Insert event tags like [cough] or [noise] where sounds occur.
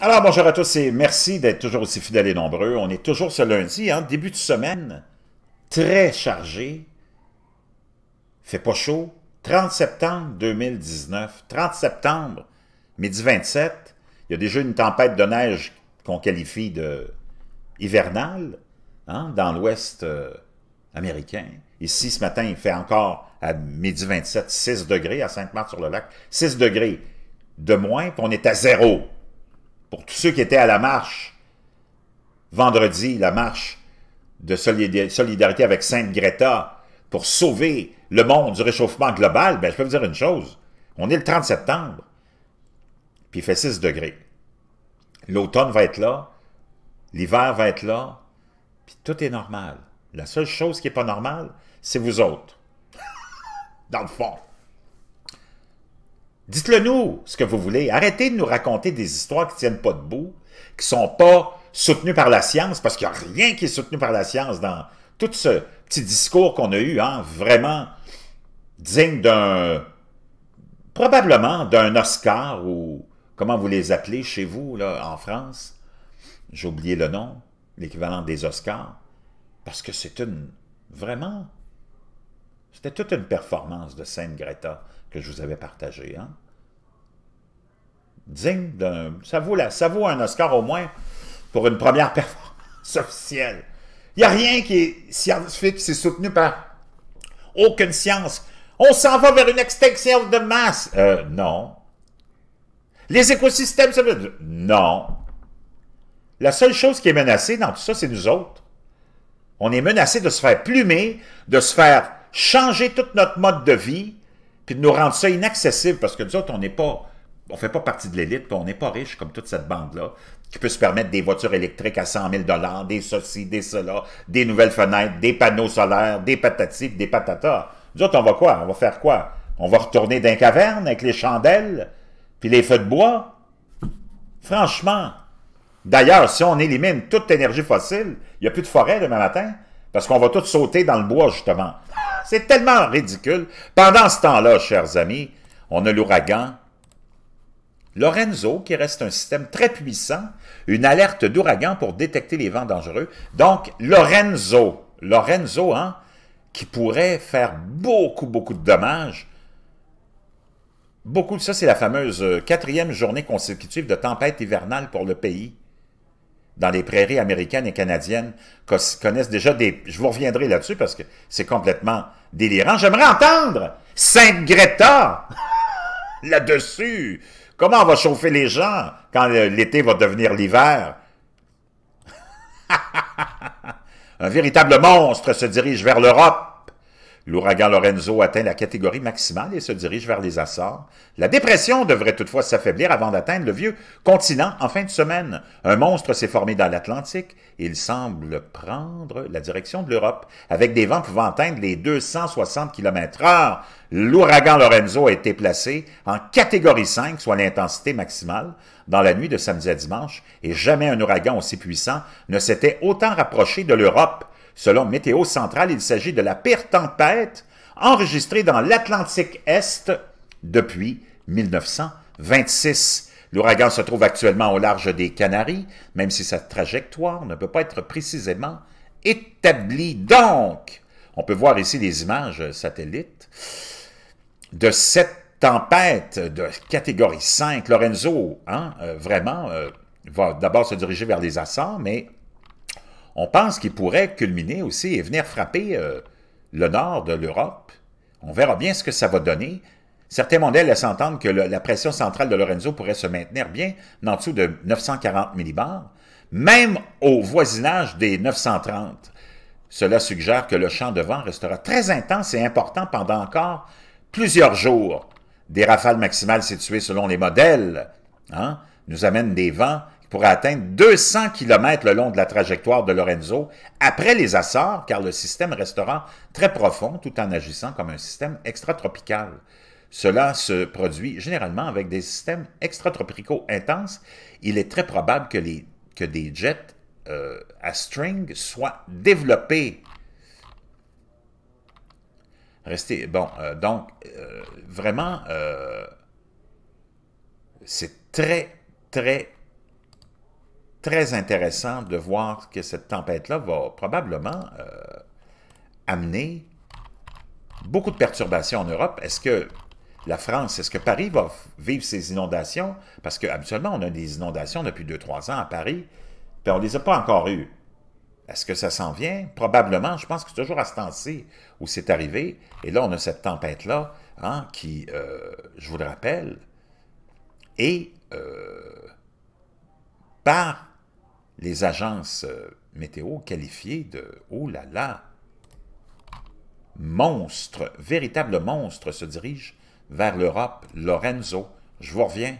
Alors, bonjour à tous et merci d'être toujours aussi fidèles et nombreux. On est toujours ce lundi, hein. début de semaine, très chargé, fait pas chaud, 30 septembre 2019, 30 septembre, midi 27, il y a déjà une tempête de neige qu'on qualifie de hivernale hein, dans l'ouest euh, américain. Ici, ce matin, il fait encore à midi 27, 6 degrés à Sainte-Marthe-sur-le-Lac, 6 degrés de moins, puis on est à zéro pour tous ceux qui étaient à la marche, vendredi, la marche de solidarité avec Sainte Greta, pour sauver le monde du réchauffement global, ben, je peux vous dire une chose, on est le 30 septembre, puis il fait 6 degrés. L'automne va être là, l'hiver va être là, puis tout est normal. La seule chose qui n'est pas normale, c'est vous autres. [laughs] Dans le fond. Dites-le nous, ce que vous voulez. Arrêtez de nous raconter des histoires qui ne tiennent pas debout, qui ne sont pas soutenues par la science, parce qu'il n'y a rien qui est soutenu par la science dans tout ce petit discours qu'on a eu, hein, vraiment digne d'un... probablement d'un Oscar ou comment vous les appelez chez vous, là, en France. J'ai oublié le nom, l'équivalent des Oscars, parce que c'est une... vraiment c'était toute une performance de Sainte Greta que je vous avais partagée. Hein? Digne d'un... Ça vaut, ça vaut un Oscar au moins pour une première [laughs] performance officielle. Il n'y a rien qui est scientifique, c'est soutenu par aucune science. On s'en va vers une extinction de masse. Euh, non. Les écosystèmes, ça veut Non. La seule chose qui est menacée dans tout ça, c'est nous autres. On est menacé de se faire plumer, de se faire changer tout notre mode de vie, puis de nous rendre ça inaccessible, parce que nous autres, on n'est pas, on fait pas partie de l'élite, on n'est pas riche comme toute cette bande-là, qui peut se permettre des voitures électriques à 100 000 des ceci, des cela, des nouvelles fenêtres, des panneaux solaires, des patatifs, des patatas. Nous autres, on va quoi? On va faire quoi? On va retourner dans les cavernes avec les chandelles, puis les feux de bois? Franchement. D'ailleurs, si on élimine toute énergie fossile, il n'y a plus de forêt demain matin, parce qu'on va tous sauter dans le bois, justement. C'est tellement ridicule. Pendant ce temps-là, chers amis, on a l'ouragan Lorenzo, qui reste un système très puissant, une alerte d'ouragan pour détecter les vents dangereux. Donc, Lorenzo, Lorenzo, hein, qui pourrait faire beaucoup, beaucoup de dommages. Beaucoup de ça, c'est la fameuse euh, quatrième journée consécutive de tempête hivernale pour le pays dans les prairies américaines et canadiennes connaissent déjà des... Je vous reviendrai là-dessus parce que c'est complètement délirant. J'aimerais entendre Sainte Greta [laughs] là-dessus. Comment on va chauffer les gens quand l'été va devenir l'hiver? [laughs] Un véritable monstre se dirige vers l'Europe L'ouragan Lorenzo atteint la catégorie maximale et se dirige vers les Açores. La dépression devrait toutefois s'affaiblir avant d'atteindre le vieux continent en fin de semaine. Un monstre s'est formé dans l'Atlantique et il semble prendre la direction de l'Europe, avec des vents pouvant atteindre les 260 km h L'ouragan Lorenzo a été placé en catégorie 5, soit l'intensité maximale, dans la nuit de samedi à dimanche, et jamais un ouragan aussi puissant ne s'était autant rapproché de l'Europe. Selon Météo Centrale, il s'agit de la pire tempête enregistrée dans l'Atlantique Est depuis 1926. L'ouragan se trouve actuellement au large des Canaries, même si sa trajectoire ne peut pas être précisément établie. Donc, on peut voir ici des images satellites de cette tempête de catégorie 5. Lorenzo, hein, euh, vraiment, euh, va d'abord se diriger vers les Açores, mais on pense qu'il pourrait culminer aussi et venir frapper euh, le nord de l'Europe. On verra bien ce que ça va donner. Certains modèles laissent entendre que la pression centrale de Lorenzo pourrait se maintenir bien en dessous de 940 millibars, même au voisinage des 930. Cela suggère que le champ de vent restera très intense et important pendant encore plusieurs jours. Des rafales maximales situées selon les modèles hein, nous amènent des vents pour atteindre 200 km le long de la trajectoire de Lorenzo après les Açores, car le système restera très profond tout en agissant comme un système extratropical. Cela se produit généralement avec des systèmes extratropicaux intenses. Il est très probable que, les, que des jets euh, à string soient développés. Restez, bon, euh, donc, euh, vraiment, c'est très, très, très intéressant de voir que cette tempête-là va probablement euh, amener beaucoup de perturbations en Europe. Est-ce que la France, est-ce que Paris va vivre ces inondations? Parce qu'habituellement, on a des inondations depuis 2-3 ans à Paris, puis on ne les a pas encore eues. Est-ce que ça s'en vient? Probablement, je pense que c'est toujours à ce temps-ci où c'est arrivé. Et là, on a cette tempête-là hein, qui, euh, je vous le rappelle, est euh, par les agences euh, météo qualifiées de « oh là là », monstre, véritable monstre se dirige vers l'Europe, Lorenzo. Je vous reviens.